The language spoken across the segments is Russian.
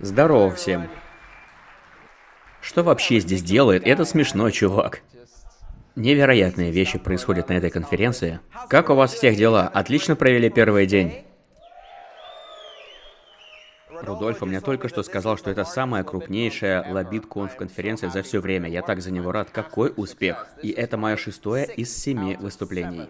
Здорово всем. Что вообще здесь делает этот смешной чувак? Невероятные вещи происходят на этой конференции. Как у вас всех дела? Отлично провели первый день. Рудольф у меня только что сказал, что это самая крупнейшая лабитконф конференции за все время. Я так за него рад. Какой успех! И это мое шестое из семи выступлений.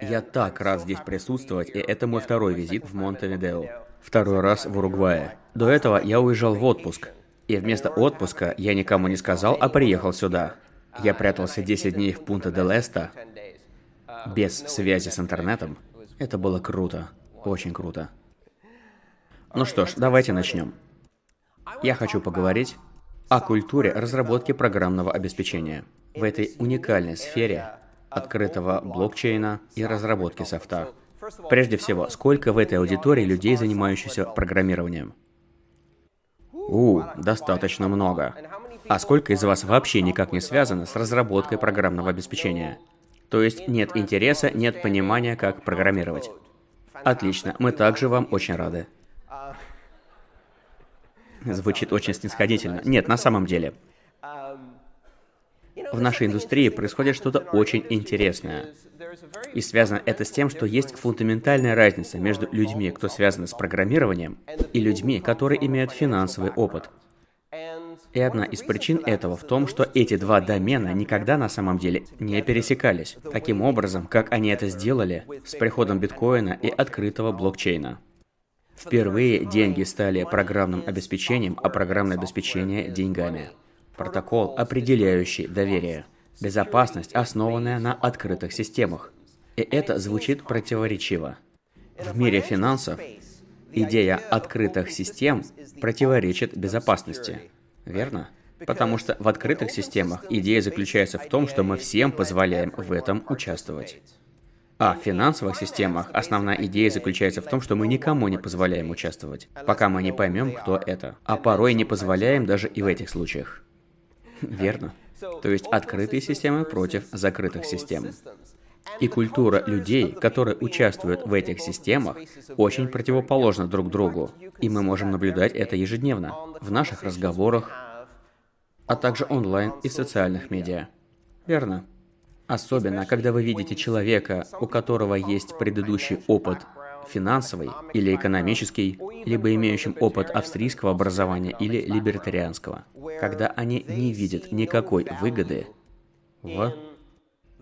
Я так рад здесь присутствовать, и это мой второй визит в Монтевидео второй раз в Уругвае. До этого я уезжал в отпуск. И вместо отпуска я никому не сказал, а приехал сюда. Я прятался 10 дней в пунта де Леста, без связи с интернетом. Это было круто. Очень круто. Ну что ж, давайте начнем. Я хочу поговорить о культуре разработки программного обеспечения в этой уникальной сфере открытого блокчейна и разработки софта. Прежде всего, сколько в этой аудитории людей, занимающихся программированием? У, достаточно много. А сколько из вас вообще никак не связано с разработкой программного обеспечения? То есть нет интереса, нет понимания, как программировать. Отлично, мы также вам очень рады. Звучит очень снисходительно. Нет, на самом деле в нашей индустрии происходит что-то очень интересное. И связано это с тем, что есть фундаментальная разница между людьми, кто связан с программированием, и людьми, которые имеют финансовый опыт. И одна из причин этого в том, что эти два домена никогда на самом деле не пересекались, таким образом, как они это сделали с приходом биткоина и открытого блокчейна. Впервые деньги стали программным обеспечением, а программное обеспечение – деньгами. Протокол, определяющий доверие. Безопасность, основанная на открытых системах. И это звучит противоречиво. В мире финансов идея открытых систем противоречит безопасности. Верно? Потому что в открытых системах идея заключается в том, что мы всем позволяем в этом участвовать. А в финансовых системах основная идея заключается в том, что мы никому не позволяем участвовать, пока мы не поймем, кто это. А порой не позволяем даже и в этих случаях. Верно. То есть открытые системы против закрытых систем. И культура людей, которые участвуют в этих системах, очень противоположна друг другу. И мы можем наблюдать это ежедневно, в наших разговорах, а также онлайн и в социальных медиа. Верно. Особенно, когда вы видите человека, у которого есть предыдущий опыт финансовый или экономический, либо имеющим опыт австрийского образования или либертарианского, когда они не видят никакой выгоды в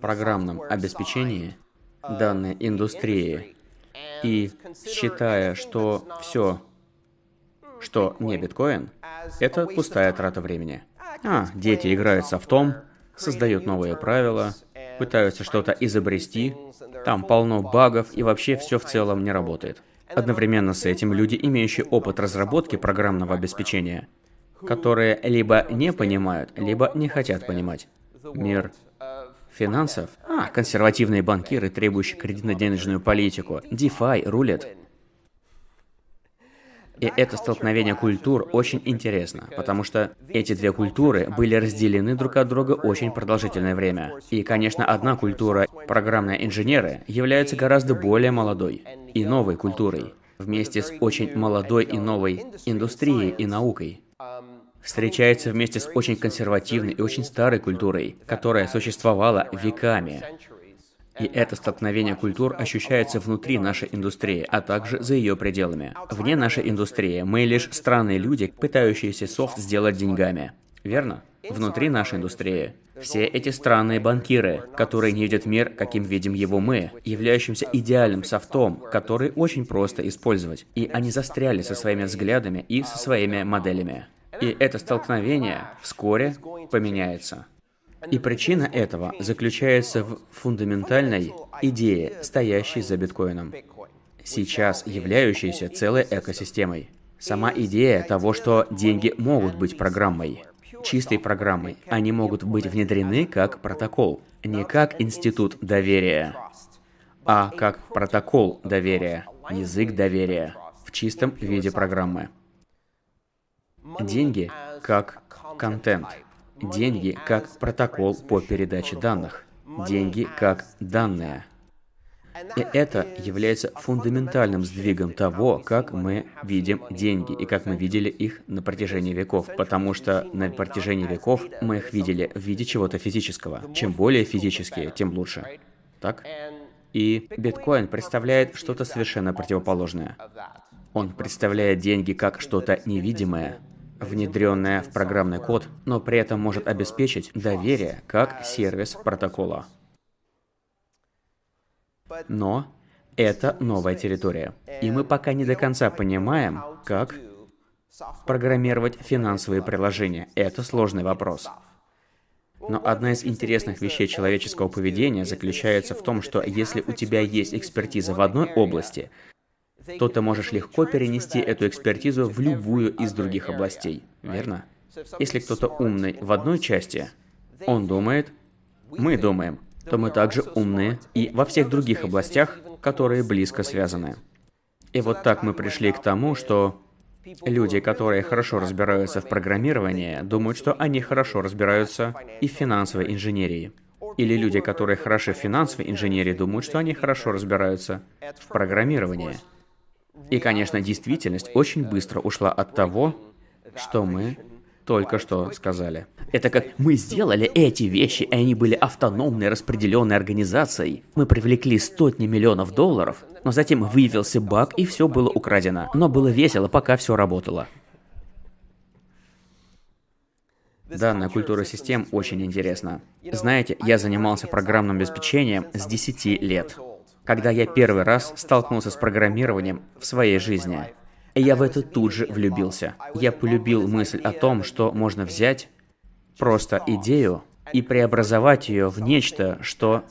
программном обеспечении данной индустрии и считая, что все, что не биткоин, это пустая трата времени. А, дети играются в том, создают новые правила, пытаются что-то изобрести, там полно багов и вообще все в целом не работает. Одновременно с этим люди, имеющие опыт разработки программного обеспечения, которые либо не понимают, либо не хотят понимать. Мир финансов? А, консервативные банкиры, требующие кредитно-денежную политику. DeFi рулит. И это столкновение культур очень интересно, потому что эти две культуры были разделены друг от друга очень продолжительное время. И, конечно, одна культура, программные инженеры, является гораздо более молодой и новой культурой, вместе с очень молодой и новой индустрией и наукой. Встречается вместе с очень консервативной и очень старой культурой, которая существовала веками, и это столкновение культур ощущается внутри нашей индустрии, а также за ее пределами. Вне нашей индустрии мы лишь странные люди, пытающиеся софт сделать деньгами. Верно? Внутри нашей индустрии все эти странные банкиры, которые не видят мир, каким видим его мы, являющимся идеальным софтом, который очень просто использовать. И они застряли со своими взглядами и со своими моделями. И это столкновение вскоре поменяется. И причина этого заключается в фундаментальной идее, стоящей за биткоином, сейчас являющейся целой экосистемой. Сама идея того, что деньги могут быть программой, чистой программой, они могут быть внедрены как протокол, не как институт доверия, а как протокол доверия, язык доверия в чистом виде программы. Деньги как контент – Деньги как протокол по передаче данных. Деньги как данные. И это является фундаментальным сдвигом того, как мы видим деньги и как мы видели их на протяжении веков, потому что на протяжении веков мы их видели в виде чего-то физического. Чем более физические, тем лучше. Так? И биткоин представляет что-то совершенно противоположное. Он представляет деньги как что-то невидимое, внедренная в программный код, но при этом может обеспечить доверие как сервис протокола. Но это новая территория, и мы пока не до конца понимаем, как программировать финансовые приложения. Это сложный вопрос. Но одна из интересных вещей человеческого поведения заключается в том, что если у тебя есть экспертиза в одной области, то ты можешь легко перенести эту экспертизу в любую из других областей, верно? Если кто-то умный в одной части, он думает, мы думаем, то мы также умные и во всех других областях, которые близко связаны. И вот так мы пришли к тому, что люди, которые хорошо разбираются в программировании, думают, что они хорошо разбираются и в финансовой инженерии. Или люди, которые хороши в финансовой инженерии, думают, что они хорошо разбираются в программировании. И, конечно, действительность очень быстро ушла от того, что мы только что сказали. Это как мы сделали эти вещи, и они были автономной, распределенной организацией. Мы привлекли сотни миллионов долларов, но затем выявился баг, и все было украдено. Но было весело, пока все работало. Данная культура систем очень интересна. Знаете, я занимался программным обеспечением с 10 лет когда я первый раз столкнулся с программированием в своей жизни. Я в это тут же влюбился. Я полюбил мысль о том, что можно взять просто идею и преобразовать ее в нечто, что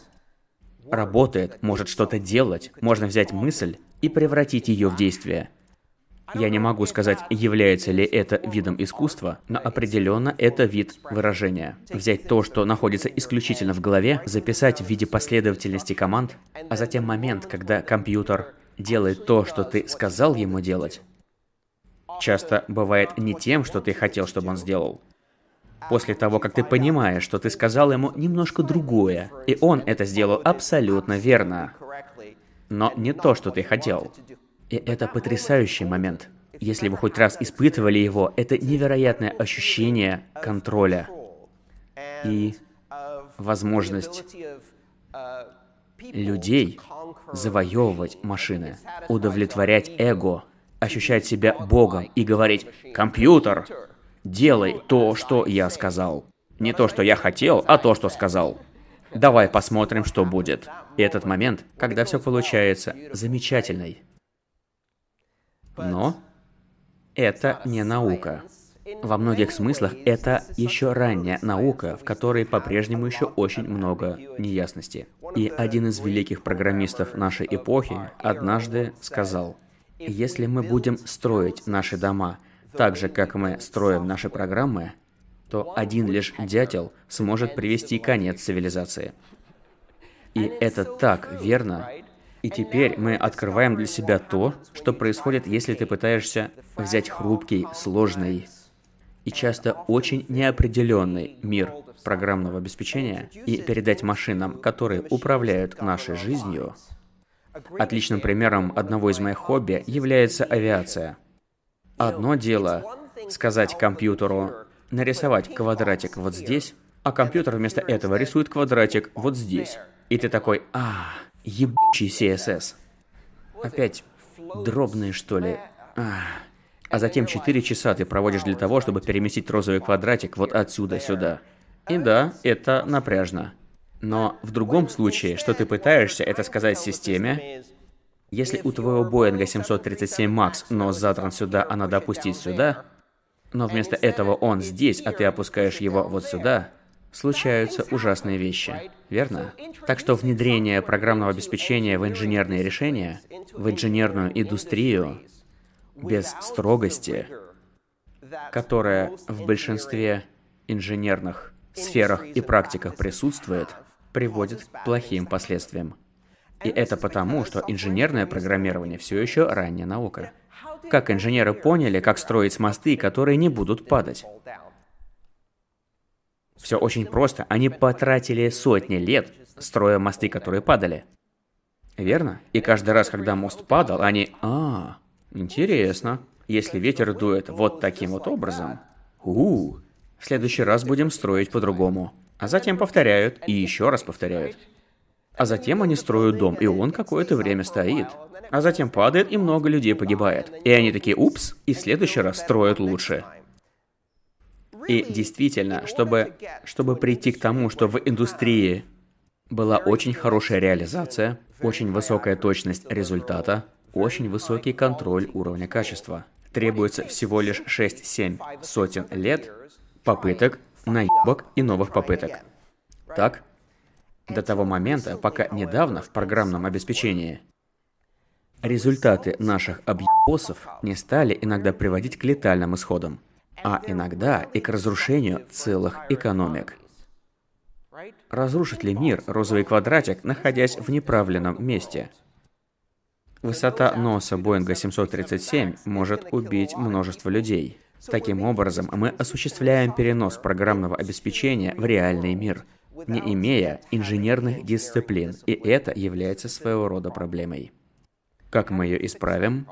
работает, может что-то делать. Можно взять мысль и превратить ее в действие. Я не могу сказать, является ли это видом искусства, но определенно это вид выражения. Взять то, что находится исключительно в голове, записать в виде последовательности команд, а затем момент, когда компьютер делает то, что ты сказал ему делать, часто бывает не тем, что ты хотел, чтобы он сделал. После того, как ты понимаешь, что ты сказал ему немножко другое, и он это сделал абсолютно верно, но не то, что ты хотел. И это потрясающий момент. Если вы хоть раз испытывали его, это невероятное ощущение контроля и возможность людей завоевывать машины, удовлетворять эго, ощущать себя богом и говорить «Компьютер, делай то, что я сказал». Не то, что я хотел, а то, что сказал. Давай посмотрим, что будет. И этот момент, когда все получается, замечательный. Но это не наука. Во многих смыслах это еще ранняя наука, в которой по-прежнему еще очень много неясности. И один из великих программистов нашей эпохи однажды сказал, если мы будем строить наши дома так же, как мы строим наши программы, то один лишь дятел сможет привести конец цивилизации. И это так верно, и теперь мы открываем для себя то, что происходит, если ты пытаешься взять хрупкий, сложный и часто очень неопределенный мир программного обеспечения и передать машинам, которые управляют нашей жизнью. Отличным примером одного из моих хобби является авиация. Одно дело сказать компьютеру, нарисовать квадратик вот здесь, а компьютер вместо этого рисует квадратик вот здесь. И ты такой, а, Ебучий CSS. Опять дробные, что ли? А, а затем 4 часа ты проводишь для того, чтобы переместить розовый квадратик вот отсюда сюда. И да, это напряжно. Но в другом случае, что ты пытаешься, это сказать системе, если у твоего Боинга 737 Макс, но задран сюда, а надо опустить сюда, но вместо этого он здесь, а ты опускаешь его вот сюда, случаются ужасные вещи, верно? Так что внедрение программного обеспечения в инженерные решения, в инженерную индустрию, без строгости, которая в большинстве инженерных сферах и практиках присутствует, приводит к плохим последствиям. И это потому, что инженерное программирование все еще ранняя наука. Как инженеры поняли, как строить мосты, которые не будут падать? Все очень просто. Они потратили сотни лет, строя мосты, которые падали. Верно? И каждый раз, когда мост падал, они... А, интересно. Если ветер дует вот таким вот образом... У, в следующий раз будем строить по-другому. А затем повторяют, и еще раз повторяют. А затем они строят дом, и он какое-то время стоит. А затем падает, и много людей погибает. И они такие, упс, и в следующий раз строят лучше. И действительно, чтобы, чтобы прийти к тому, что в индустрии была очень хорошая реализация, очень высокая точность результата, очень высокий контроль уровня качества. Требуется всего лишь 6-7 сотен лет попыток, наебок и новых попыток. Так? До того момента, пока недавно в программном обеспечении результаты наших объебосов не стали иногда приводить к летальным исходам а иногда и к разрушению целых экономик. Разрушит ли мир розовый квадратик, находясь в неправленном месте? Высота носа Боинга 737 может убить множество людей. Таким образом, мы осуществляем перенос программного обеспечения в реальный мир, не имея инженерных дисциплин, и это является своего рода проблемой. Как мы ее исправим?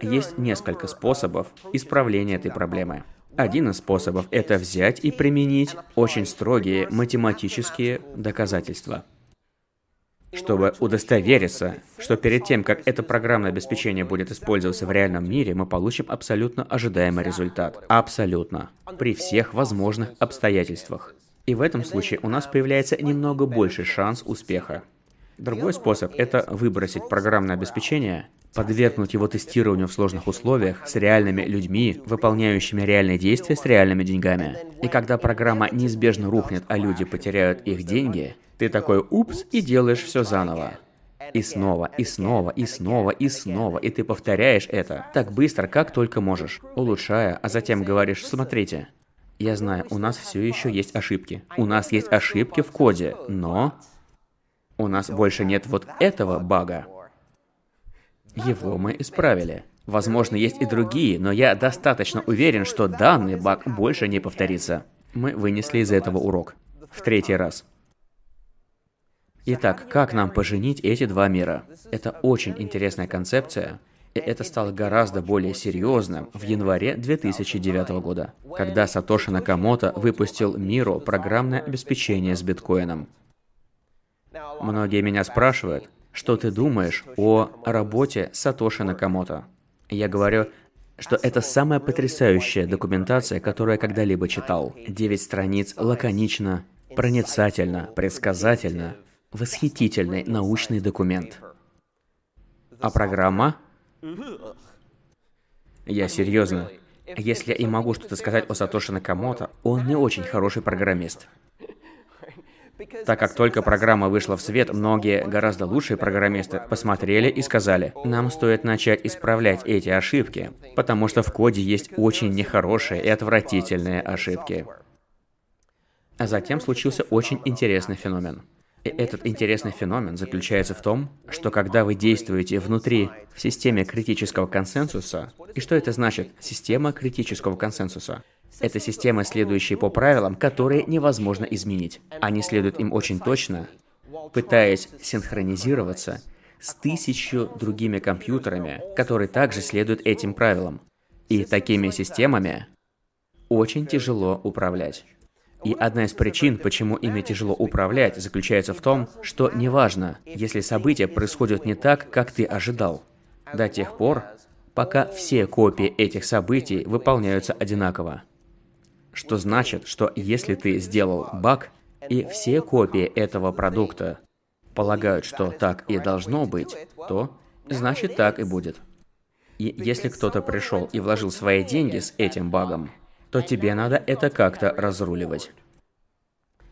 Есть несколько способов исправления этой проблемы. Один из способов – это взять и применить очень строгие математические доказательства, чтобы удостовериться, что перед тем, как это программное обеспечение будет использоваться в реальном мире, мы получим абсолютно ожидаемый результат. Абсолютно. При всех возможных обстоятельствах. И в этом случае у нас появляется немного больше шанс успеха. Другой способ – это выбросить программное обеспечение – подвергнуть его тестированию в сложных условиях с реальными людьми, выполняющими реальные действия с реальными деньгами. И когда программа неизбежно рухнет, а люди потеряют их деньги, ты такой «упс» и делаешь все заново. И снова, и снова, и снова, и снова, и ты повторяешь это так быстро, как только можешь, улучшая, а затем говоришь «смотрите». Я знаю, у нас все еще есть ошибки. У нас есть ошибки в коде, но у нас больше нет вот этого бага. Его мы исправили. Возможно, есть и другие, но я достаточно уверен, что данный баг больше не повторится. Мы вынесли из этого урок. В третий раз. Итак, как нам поженить эти два мира? Это очень интересная концепция, и это стало гораздо более серьезным в январе 2009 года, когда Сатоши Накамото выпустил миру программное обеспечение с биткоином. Многие меня спрашивают, что ты думаешь о работе Сатоши Накамото. Я говорю, что это самая потрясающая документация, которую я когда-либо читал. Девять страниц лаконично, проницательно, предсказательно, восхитительный научный документ. А программа? Я серьезно. Если я и могу что-то сказать о Сатоши Накамото, он не очень хороший программист. Так как только программа вышла в свет, многие гораздо лучшие программисты посмотрели и сказали, нам стоит начать исправлять эти ошибки, потому что в коде есть очень нехорошие и отвратительные ошибки. А затем случился очень интересный феномен. И этот интересный феномен заключается в том, что когда вы действуете внутри в системе критического консенсуса, и что это значит, система критического консенсуса, это системы, следующие по правилам, которые невозможно изменить. Они следуют им очень точно, пытаясь синхронизироваться с тысячу другими компьютерами, которые также следуют этим правилам. И такими системами очень тяжело управлять. И одна из причин, почему ими тяжело управлять, заключается в том, что неважно, если события происходят не так, как ты ожидал, до тех пор, пока все копии этих событий выполняются одинаково. Что значит, что если ты сделал баг, и все копии этого продукта полагают, что так и должно быть, то значит так и будет. И если кто-то пришел и вложил свои деньги с этим багом, то тебе надо это как-то разруливать.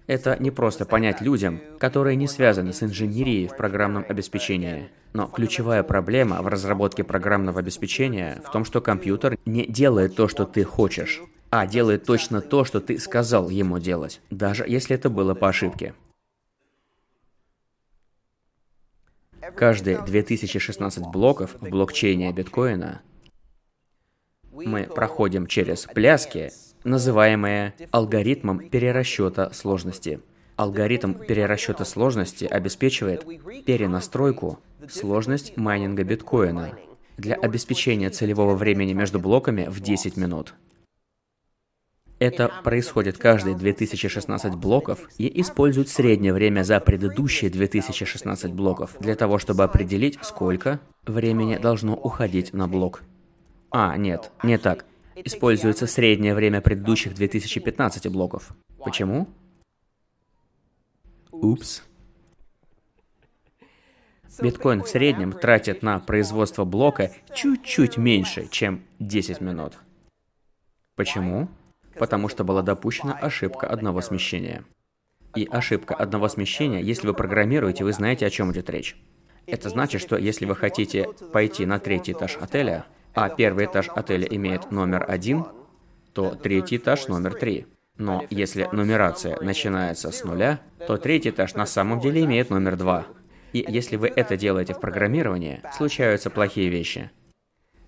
Это не просто понять людям, которые не связаны с инженерией в программном обеспечении. Но ключевая проблема в разработке программного обеспечения в том, что компьютер не делает то, что ты хочешь. А делает точно то, что ты сказал ему делать, даже если это было по ошибке. Каждые 2016 блоков в блокчейне биткоина мы проходим через пляски, называемые алгоритмом перерасчета сложности. Алгоритм перерасчета сложности обеспечивает перенастройку сложность майнинга биткоина для обеспечения целевого времени между блоками в 10 минут. Это происходит каждые 2016 блоков и используют среднее время за предыдущие 2016 блоков для того, чтобы определить, сколько времени должно уходить на блок. А, нет, не так. Используется среднее время предыдущих 2015 блоков. Почему? Упс. Биткоин в среднем тратит на производство блока чуть-чуть меньше, чем 10 минут. Почему? потому что была допущена ошибка одного смещения. И ошибка одного смещения, если вы программируете, вы знаете, о чем идет речь. Это значит, что если вы хотите пойти на третий этаж отеля, а первый этаж отеля имеет номер один, то третий этаж номер три. Но если нумерация начинается с нуля, то третий этаж на самом деле имеет номер два. И если вы это делаете в программировании, случаются плохие вещи.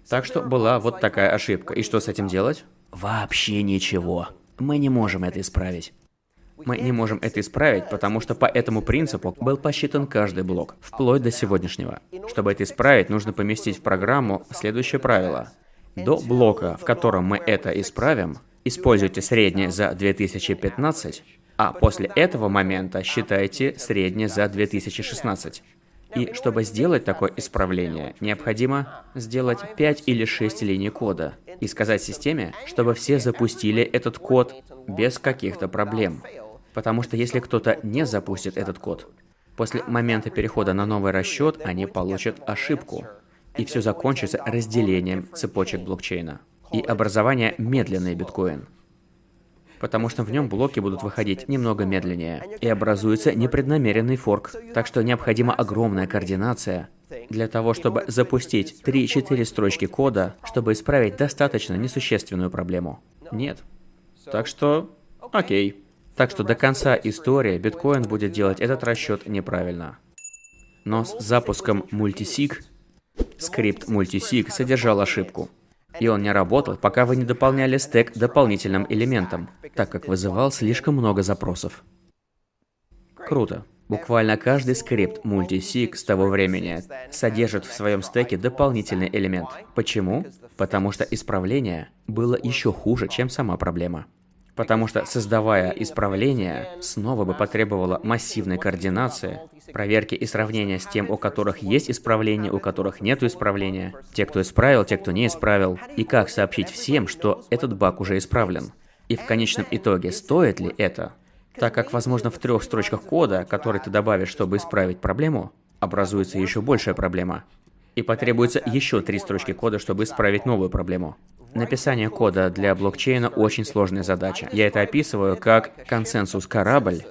Так что была вот такая ошибка. И что с этим делать? Вообще ничего. Мы не можем это исправить. Мы не можем это исправить, потому что по этому принципу был посчитан каждый блок, вплоть до сегодняшнего. Чтобы это исправить, нужно поместить в программу следующее правило. До блока, в котором мы это исправим, используйте среднее за 2015, а после этого момента считайте среднее за 2016. И чтобы сделать такое исправление, необходимо сделать 5 или 6 линий кода и сказать системе, чтобы все запустили этот код без каких-то проблем. Потому что если кто-то не запустит этот код, после момента перехода на новый расчет они получат ошибку. И все закончится разделением цепочек блокчейна и образование медленный биткоин – потому что в нем блоки будут выходить немного медленнее, и образуется непреднамеренный форк, так что необходима огромная координация. Для того, чтобы запустить 3-4 строчки кода, чтобы исправить достаточно несущественную проблему. Нет. Так что, окей. Так что до конца истории биткоин будет делать этот расчет неправильно. Но с запуском мультисиг скрипт мультисиг содержал ошибку и он не работал, пока вы не дополняли стек дополнительным элементом, так как вызывал слишком много запросов. Круто. Буквально каждый скрипт MultiSig с того времени содержит в своем стеке дополнительный элемент. Почему? Потому что исправление было еще хуже, чем сама проблема. Потому что создавая исправление, снова бы потребовало массивной координации проверки и сравнения с тем, у которых есть исправление, у которых нет исправления, те, кто исправил, те, кто не исправил, и как сообщить всем, что этот баг уже исправлен. И в конечном итоге, стоит ли это? Так как, возможно, в трех строчках кода, которые ты добавишь, чтобы исправить проблему, образуется еще большая проблема. И потребуется еще три строчки кода, чтобы исправить новую проблему. Написание кода для блокчейна очень сложная задача. Я это описываю как консенсус корабль,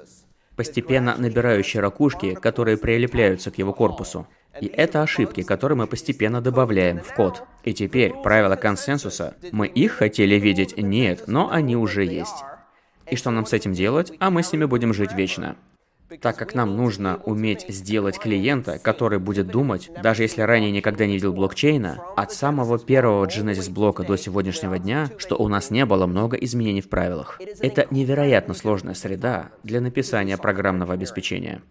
постепенно набирающие ракушки, которые прилепляются к его корпусу. И это ошибки, которые мы постепенно добавляем в код. И теперь правила консенсуса. Мы их хотели видеть? Нет, но они уже есть. И что нам с этим делать? А мы с ними будем жить вечно так как нам нужно уметь сделать клиента, который будет думать, даже если ранее никогда не видел блокчейна, от самого первого Genesis блока до сегодняшнего дня, что у нас не было много изменений в правилах. Это невероятно сложная среда для написания программного обеспечения.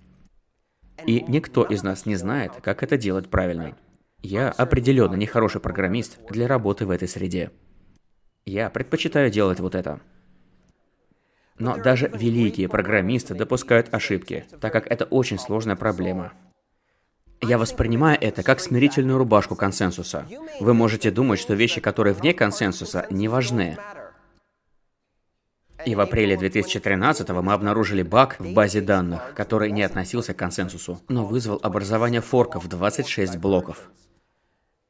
И никто из нас не знает, как это делать правильно. Я определенно не хороший программист для работы в этой среде. Я предпочитаю делать вот это. Но даже великие программисты допускают ошибки, так как это очень сложная проблема. Я воспринимаю это как смирительную рубашку консенсуса. Вы можете думать, что вещи, которые вне консенсуса, не важны. И в апреле 2013 мы обнаружили баг в базе данных, который не относился к консенсусу, но вызвал образование форков 26 блоков.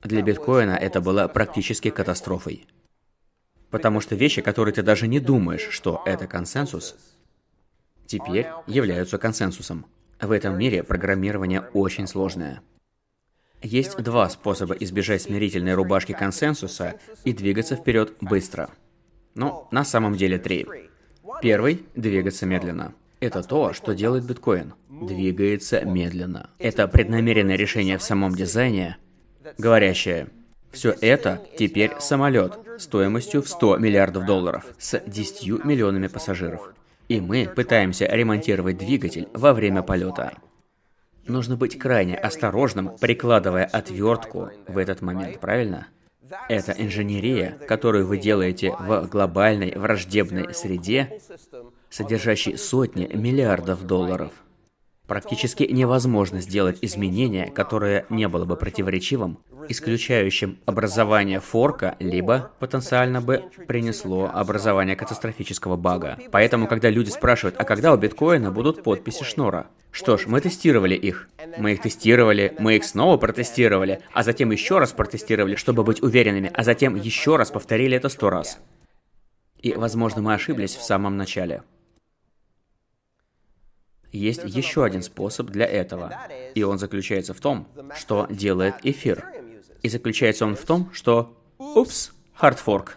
Для биткоина это было практически катастрофой. Потому что вещи, которые ты даже не думаешь, что это консенсус, теперь являются консенсусом. В этом мире программирование очень сложное. Есть два способа избежать смирительной рубашки консенсуса и двигаться вперед быстро. Ну, на самом деле три. Первый – двигаться медленно. Это то, что делает биткоин. Двигается медленно. Это преднамеренное решение в самом дизайне, говорящее, все это теперь самолет стоимостью в 100 миллиардов долларов с 10 миллионами пассажиров. И мы пытаемся ремонтировать двигатель во время полета. Нужно быть крайне осторожным, прикладывая отвертку в этот момент, правильно? Это инженерия, которую вы делаете в глобальной враждебной среде, содержащей сотни миллиардов долларов. Практически невозможно сделать изменение, которое не было бы противоречивым, исключающим образование форка, либо потенциально бы принесло образование катастрофического бага. Поэтому, когда люди спрашивают, а когда у биткоина будут подписи Шнора? Что ж, мы тестировали их. Мы их тестировали, мы их снова протестировали, а затем еще раз протестировали, чтобы быть уверенными, а затем еще раз повторили это сто раз. И, возможно, мы ошиблись в самом начале есть еще один способ для этого, и он заключается в том, что делает эфир. И заключается он в том, что «Упс, хардфорк».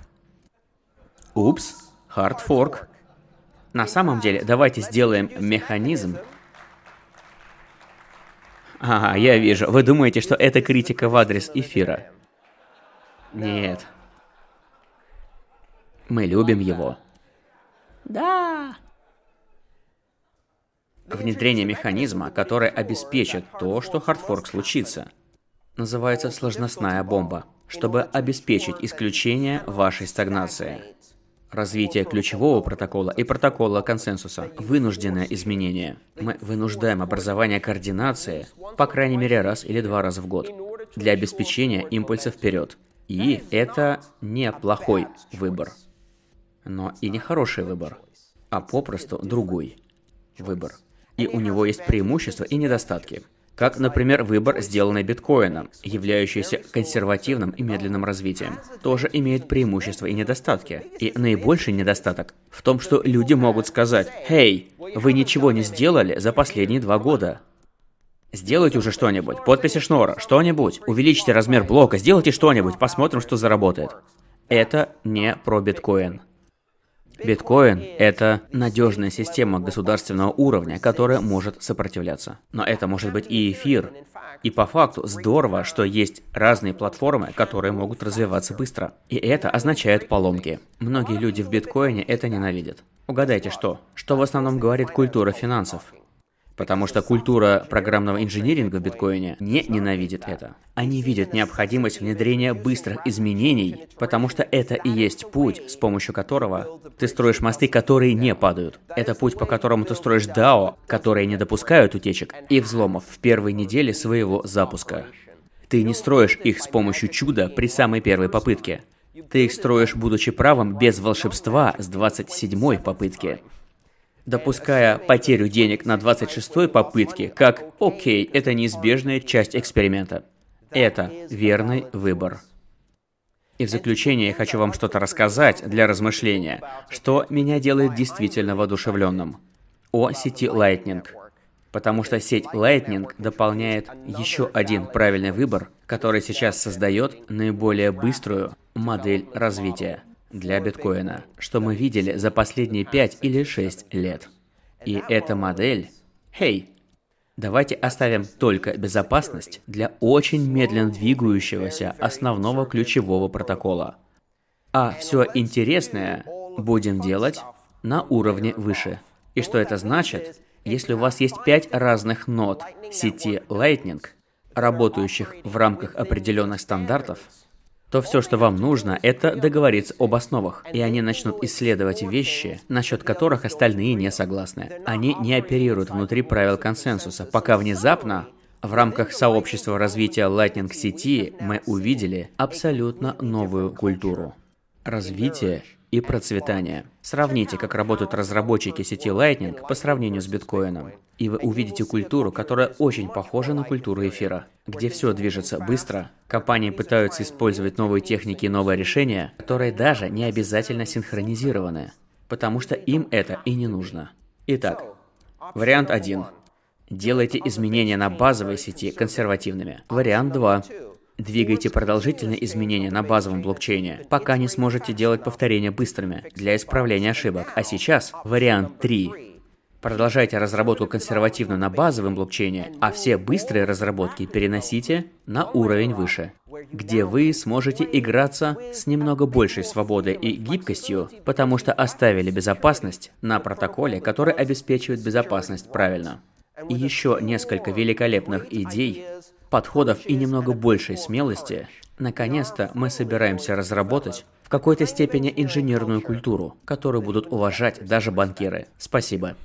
«Упс, хардфорк». На самом деле, давайте сделаем механизм. Ага, я вижу. Вы думаете, что это критика в адрес эфира? Нет. Мы любим его. Да внедрение механизма, который обеспечит то, что хардфорк случится. Называется сложностная бомба, чтобы обеспечить исключение вашей стагнации. Развитие ключевого протокола и протокола консенсуса. Вынужденное изменение. Мы вынуждаем образование координации, по крайней мере раз или два раза в год, для обеспечения импульса вперед. И это не плохой выбор, но и не хороший выбор, а попросту другой выбор и у него есть преимущества и недостатки как, например, выбор, сделанный биткоином, являющийся консервативным и медленным развитием, тоже имеет преимущества и недостатки. И наибольший недостаток в том, что люди могут сказать «Хей, вы ничего не сделали за последние два года». Сделайте уже что-нибудь, подписи шнора, что-нибудь, увеличьте размер блока, сделайте что-нибудь, посмотрим, что заработает. Это не про биткоин. Биткоин — это надежная система государственного уровня, которая может сопротивляться. Но это может быть и эфир. И по факту здорово, что есть разные платформы, которые могут развиваться быстро. И это означает поломки. Многие люди в биткоине это ненавидят. Угадайте что? Что в основном говорит культура финансов? Потому что культура программного инжиниринга в биткоине не ненавидит это. Они видят необходимость внедрения быстрых изменений, потому что это и есть путь, с помощью которого ты строишь мосты, которые не падают. Это путь, по которому ты строишь DAO, которые не допускают утечек и взломов в первой неделе своего запуска. Ты не строишь их с помощью чуда при самой первой попытке. Ты их строишь, будучи правым, без волшебства с 27-й попытки допуская потерю денег на 26-й попытке, как «Окей, это неизбежная часть эксперимента». Это верный выбор. И в заключение я хочу вам что-то рассказать для размышления, что меня делает действительно воодушевленным. О сети Lightning. Потому что сеть Lightning дополняет еще один правильный выбор, который сейчас создает наиболее быструю модель развития для биткоина, что мы видели за последние 5 или 6 лет. И эта модель... Хей, hey, давайте оставим только безопасность для очень медленно двигающегося основного ключевого протокола. А все интересное будем делать на уровне выше. И что это значит? Если у вас есть пять разных нод сети Lightning, работающих в рамках определенных стандартов, то все, что вам нужно, это договориться об основах, и они начнут исследовать вещи, насчет которых остальные не согласны. Они не оперируют внутри правил консенсуса, пока внезапно в рамках сообщества развития Lightning City мы увидели абсолютно новую культуру. Развитие и процветания. Сравните, как работают разработчики сети Lightning по сравнению с биткоином. И вы увидите культуру, которая очень похожа на культуру эфира, где все движется быстро, компании пытаются использовать новые техники и новые решения, которые даже не обязательно синхронизированы, потому что им это и не нужно. Итак, вариант 1. Делайте изменения на базовой сети консервативными. Вариант 2. Двигайте продолжительные изменения на базовом блокчейне, пока не сможете делать повторения быстрыми для исправления ошибок. А сейчас вариант 3. Продолжайте разработку консервативно на базовом блокчейне, а все быстрые разработки переносите на уровень выше, где вы сможете играться с немного большей свободой и гибкостью, потому что оставили безопасность на протоколе, который обеспечивает безопасность правильно. И еще несколько великолепных идей подходов и немного большей смелости, наконец-то мы собираемся разработать в какой-то степени инженерную культуру, которую будут уважать даже банкиры. Спасибо.